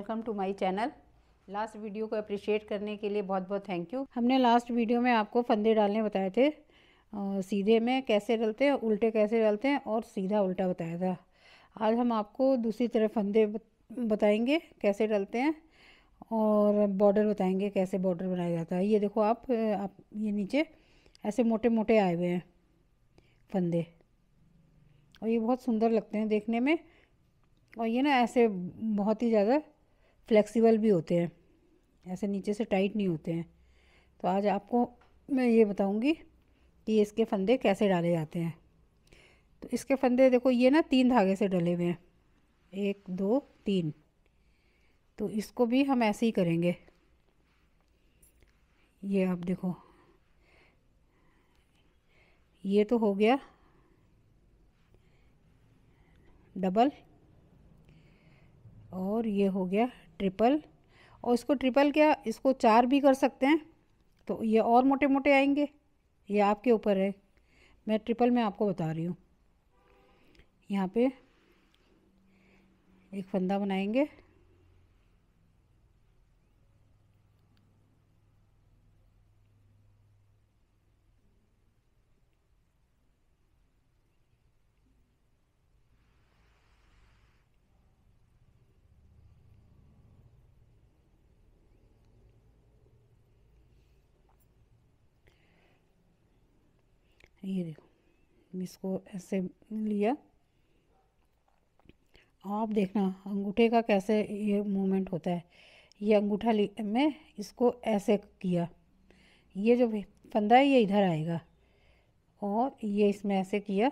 welcome to my channel last video को appreciate करने के लिए बहुत बहुत थैंक यू हमने लास्ट वीडियो में आपको फंदे डालने बताए थे आ, सीधे में कैसे डलते हैं उल्टे कैसे डालते हैं और सीधा उल्टा बताया था आज हम आपको दूसरी तरफ फंदे बताएंगे कैसे डलते हैं और बॉर्डर बताएंगे कैसे बॉर्डर बनाया जाता है ये देखो आप, आप ये नीचे ऐसे मोटे मोटे आए हुए हैं फंदे और ये बहुत सुंदर लगते हैं देखने में और ये ना ऐसे बहुत ही ज़्यादा फ्लेक्सिबल भी होते हैं ऐसे नीचे से टाइट नहीं होते हैं तो आज आपको मैं ये बताऊंगी कि इसके फंदे कैसे डाले जाते हैं तो इसके फंदे देखो ये ना तीन धागे से डले हुए हैं एक दो तीन तो इसको भी हम ऐसे ही करेंगे ये आप देखो ये तो हो गया डबल और ये हो गया ट्रिपल और इसको ट्रिपल क्या इसको चार भी कर सकते हैं तो ये और मोटे मोटे आएंगे ये आपके ऊपर है मैं ट्रिपल में आपको बता रही हूँ यहाँ पे एक फंदा बनाएंगे ये देखो इसको ऐसे लिया आप देखना अंगूठे का कैसे ये मूवमेंट होता है ये अंगूठा में इसको ऐसे किया ये जो फंदा है ये इधर आएगा और ये इसमें ऐसे किया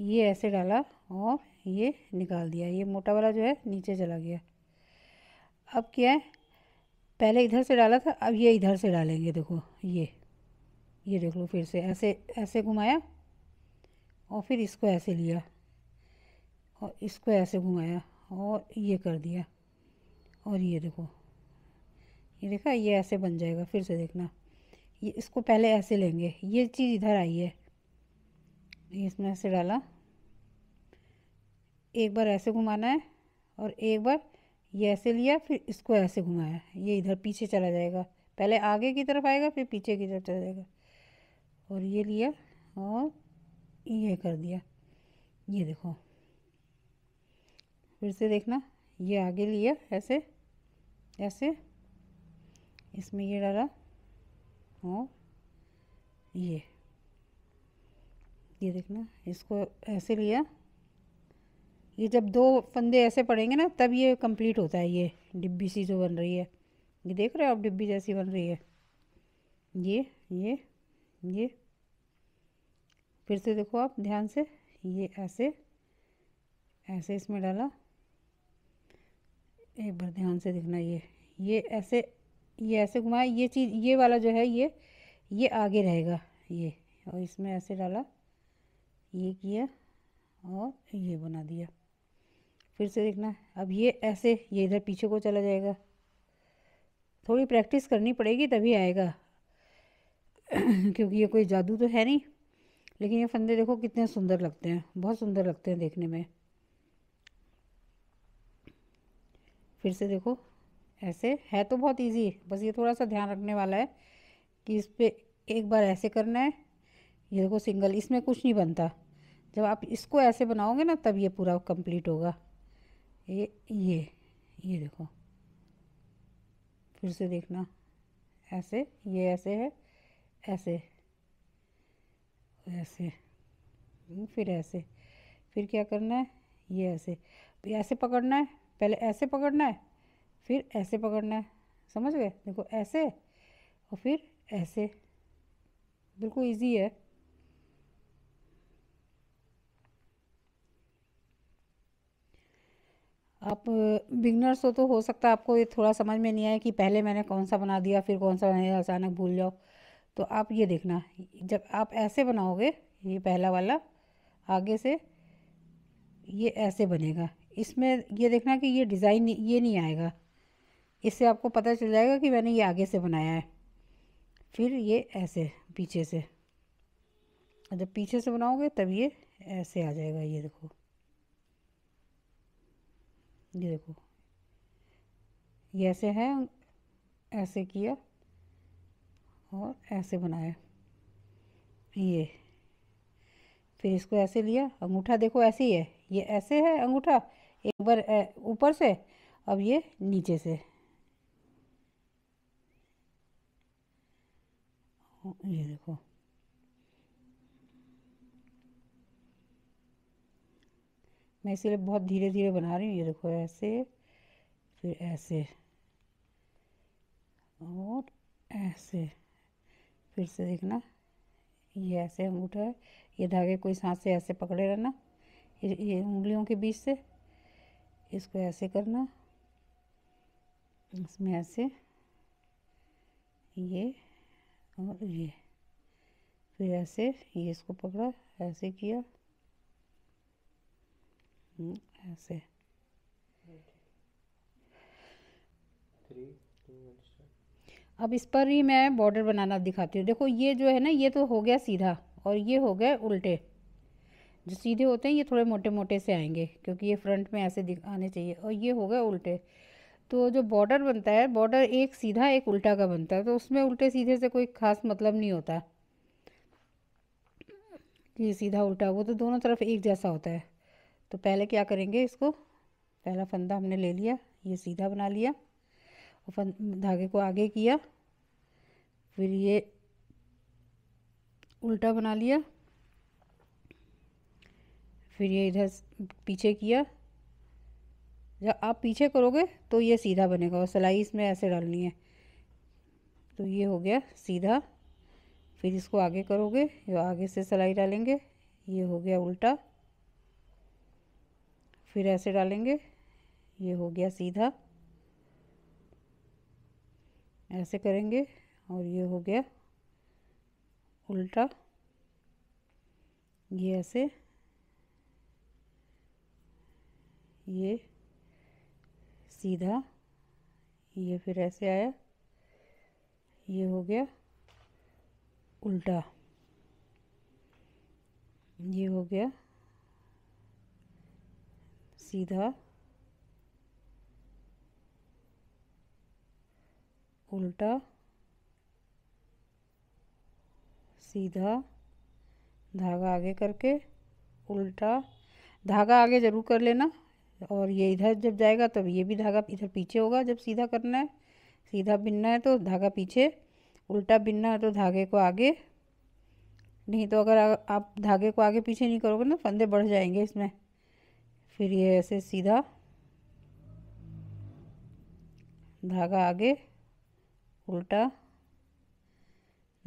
ये ऐसे डाला और ये निकाल दिया ये मोटा वाला जो है नीचे चला गया अब क्या है पहले इधर से डाला था अब ये इधर से डालेंगे देखो ये ये देख लो फिर से ऐसे ऐसे घुमाया और फिर इसको ऐसे लिया और इसको ऐसे घुमाया और ये कर दिया और ये देखो ये देखा ये ऐसे बन जाएगा फिर से देखना ये इसको पहले ऐसे लेंगे ये चीज़ इधर आई है ये इसमें ऐसे डाला एक बार ऐसे घुमाना है और एक बार ये ऐसे लिया फिर इसको ऐसे घुमाया ये इधर पीछे चला जाएगा पहले आगे की तरफ आएगा फिर पीछे की तरफ चला जाएगा और ये लिया और ये कर दिया ये देखो फिर से देखना ये आगे लिया ऐसे ऐसे इसमें ये डाला और ये ये देखना इसको ऐसे लिया ये जब दो फंदे ऐसे पड़ेंगे ना तब ये कंप्लीट होता है ये डिब्बी सी जो बन रही है ये देख रहे हो आप डिब्बी जैसी बन रही है ये ये ये फिर से देखो आप ध्यान से ये ऐसे ऐसे इसमें डाला एक बार ध्यान से देखना ये ये ऐसे ये ऐसे घुमाया ये चीज़ ये वाला जो है ये ये आगे रहेगा ये और इसमें ऐसे डाला ये किया और ये बना दिया फिर से देखना अब ये ऐसे ये इधर पीछे को चला जाएगा थोड़ी प्रैक्टिस करनी पड़ेगी तभी आएगा क्योंकि ये कोई जादू तो है नहीं लेकिन ये फंदे देखो कितने सुंदर लगते हैं बहुत सुंदर लगते हैं देखने में फिर से देखो ऐसे है तो बहुत इजी बस ये थोड़ा सा ध्यान रखने वाला है कि इस पर एक बार ऐसे करना है ये देखो सिंगल इसमें कुछ नहीं बनता जब आप इसको ऐसे बनाओगे ना तब ये पूरा कंप्लीट होगा ये ये ये देखो फिर से देखना ऐसे ये ऐसे है ऐसे ऐसे हम्म, फिर ऐसे फिर क्या करना है ये ऐसे ऐसे पकड़ना है पहले ऐसे पकड़ना है फिर ऐसे पकड़ना है समझ गए देखो ऐसे और फिर ऐसे बिल्कुल इजी है आप बिगनर्स हो तो हो सकता है आपको ये थोड़ा समझ में नहीं आए कि पहले मैंने कौन सा बना दिया फिर कौन सा बनाया अचानक भूल जाओ तो आप ये देखना जब आप ऐसे बनाओगे ये पहला वाला आगे से ये ऐसे बनेगा इसमें ये देखना कि ये डिज़ाइन ये नहीं आएगा इससे आपको पता चल जाएगा कि मैंने ये आगे से बनाया है फिर ये ऐसे पीछे से जब पीछे से बनाओगे तब ये ऐसे आ जाएगा ये देखो ये देखो ये ऐसे है ऐसे किया और ऐसे बनाया ये फिर इसको ऐसे लिया अंगूठा देखो ऐसे ही है ये ऐसे है अंगूठा एक बार ऊपर से अब ये नीचे से ये देखो मैं इसीलिए बहुत धीरे धीरे बना रही हूँ ये देखो ऐसे फिर ऐसे और ऐसे फिर से देखना ये ऐसे अंगूठा है ये धागे को इस हाथ से ऐसे पकड़े रहना ये, उंगलियों के बीच से इसको ऐसे करना इसमें ऐसे ये और ये फिर ऐसे ये इसको पकड़ा ऐसे किया हम्म, ऐसे थ्री टू अब इस पर ही मैं बॉर्डर बनाना दिखाती हूँ देखो ये जो है ना ये तो हो गया सीधा और ये हो गए उल्टे जो सीधे होते हैं ये थोड़े मोटे मोटे से आएंगे क्योंकि ये फ्रंट में ऐसे आने चाहिए और ये हो गए उल्टे तो जो बॉर्डर बनता है बॉर्डर एक सीधा एक उल्टा का बनता है तो उसमें उल्टे सीधे से कोई खास मतलब नहीं होता ये सीधा उल्टा वो तो दोनों तरफ एक जैसा होता है तो पहले क्या करेंगे इसको पहला फंदा हमने ले लिया ये सीधा बना लिया अपन धागे को आगे किया फिर ये उल्टा बना लिया फिर ये इधर पीछे किया जब आप पीछे करोगे तो ये सीधा बनेगा और सिलाई इसमें ऐसे डालनी है तो ये हो गया सीधा फिर इसको आगे करोगे ये आगे से सिलाई डालेंगे ये हो गया उल्टा फिर ऐसे डालेंगे ये हो गया सीधा ऐसे करेंगे और ये हो गया उल्टा ये ऐसे ये सीधा ये फिर ऐसे आया ये हो गया उल्टा ये हो गया सीधा उल्टा सीधा धागा आगे करके उल्टा धागा आगे ज़रूर कर लेना और ये इधर जब जाएगा तब ये भी धागा इधर पीछे होगा जब सीधा करना है सीधा बिनना है तो धागा पीछे उल्टा बिनना है तो धागे को आगे नहीं तो अगर आप धागे को आगे पीछे नहीं करोगे ना फंदे बढ़ जाएंगे इसमें फिर ये ऐसे सीधा धागा आगे उल्टा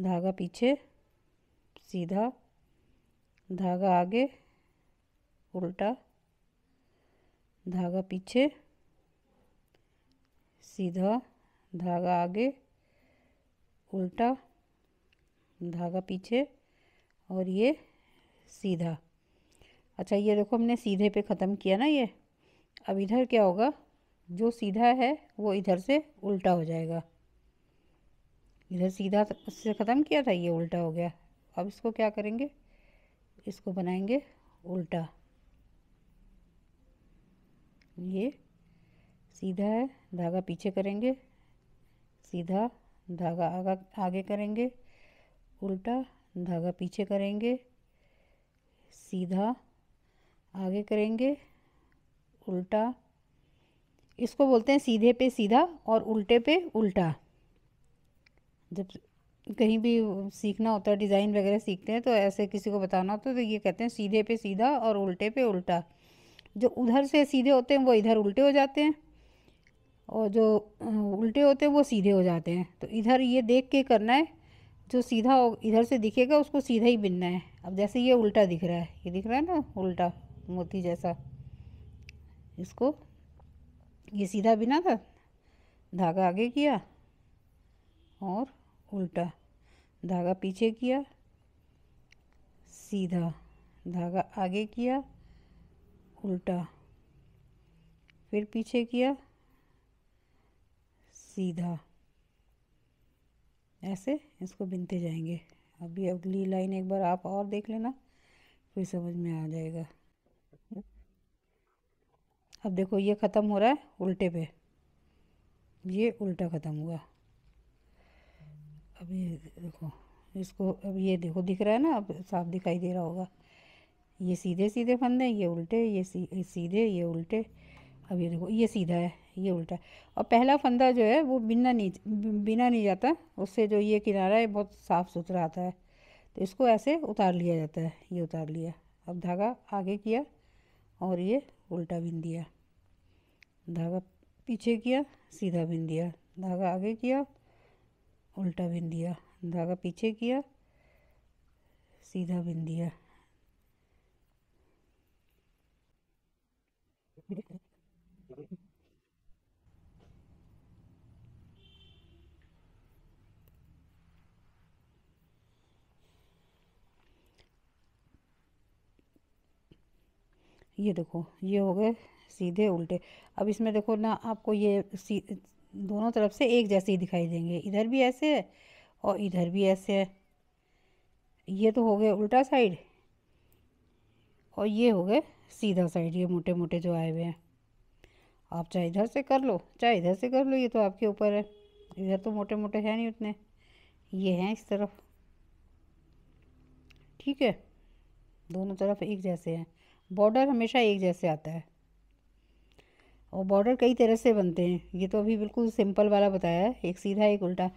धागा पीछे सीधा धागा आगे उल्टा धागा पीछे सीधा धागा आगे उल्टा धागा पीछे और ये सीधा अच्छा ये देखो हमने सीधे पे ख़त्म किया ना ये अब इधर क्या होगा जो सीधा है वो इधर से उल्टा हो जाएगा इधर सीधा उससे ख़त्म किया था ये उल्टा हो गया अब इसको क्या करेंगे इसको बनाएंगे उल्टा ये सीधा है धागा पीछे करेंगे सीधा धागा आगा आगे करेंगे उल्टा धागा पीछे करेंगे सीधा आगे करेंगे उल्टा इसको बोलते हैं सीधे पे सीधा और उल्टे पे उल्टा जब कहीं भी सीखना होता है डिज़ाइन वगैरह सीखते हैं तो ऐसे किसी को बताना होता है तो ये कहते हैं सीधे पे सीधा और उल्टे पे उल्टा जो उधर से सीधे होते हैं वो इधर उल्टे हो जाते हैं और जो उल्टे होते हैं वो सीधे हो जाते हैं तो इधर ये देख के करना है जो सीधा इधर से दिखेगा उसको सीधा ही बिनना है अब जैसे ये उल्टा दिख रहा है ये दिख रहा है ना उल्टा मोती जैसा इसको ये सीधा बिना था धागा आगे किया और उल्टा धागा पीछे किया सीधा धागा आगे किया उल्टा फिर पीछे किया सीधा ऐसे इसको बिनते जाएंगे अभी अगली लाइन एक बार आप और देख लेना फिर समझ में आ जाएगा अब देखो ये ख़त्म हो रहा है उल्टे पे ये उल्टा ख़त्म हुआ अब ये देखो इसको अब ये देखो दिख रहा है ना अब साफ दिखाई दे रहा होगा ये सीधे सीधे फंदे ये उल्टे ये सीधे ये उल्टे अब ये देखो ये सीधा है ये उल्टा है और पहला फंदा जो है वो बिना नहीं बिना नहीं जाता उससे जो ये किनारा है बहुत साफ़ सुथरा आता है तो इसको ऐसे उतार लिया जाता है ये उतार लिया अब धागा आगे किया और ये उल्टा बिन दिया धागा पीछे किया सीधा बिन दिया धागा आगे किया उल्टा बिन दिया धागा पीछे किया सीधा बिन दिया ये देखो ये हो गए सीधे उल्टे अब इसमें देखो ना आपको ये सी दोनों तरफ से एक जैसे ही दिखाई देंगे इधर भी ऐसे है और इधर भी ऐसे है ये तो हो गए उल्टा साइड और ये हो गए सीधा साइड ये मोटे मोटे जो आए हुए हैं आप चाहे इधर से कर लो चाहे इधर से कर लो ये तो आपके ऊपर है इधर तो मोटे मोटे हैं नहीं उतने ये हैं इस तरफ ठीक है दोनों तरफ एक जैसे हैं बॉर्डर हमेशा एक जैसे आता है और बॉर्डर कई तरह से बनते हैं ये तो अभी बिल्कुल सिंपल वाला बताया है एक सीधा एक उल्टा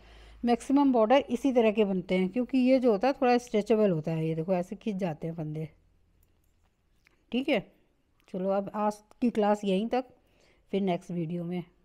मैक्सिमम बॉर्डर इसी तरह के बनते हैं क्योंकि ये जो होता है थोड़ा स्ट्रेचेबल होता है ये देखो ऐसे खींच जाते हैं फंदे ठीक है चलो अब आज की क्लास यहीं तक फिर नेक्स्ट वीडियो में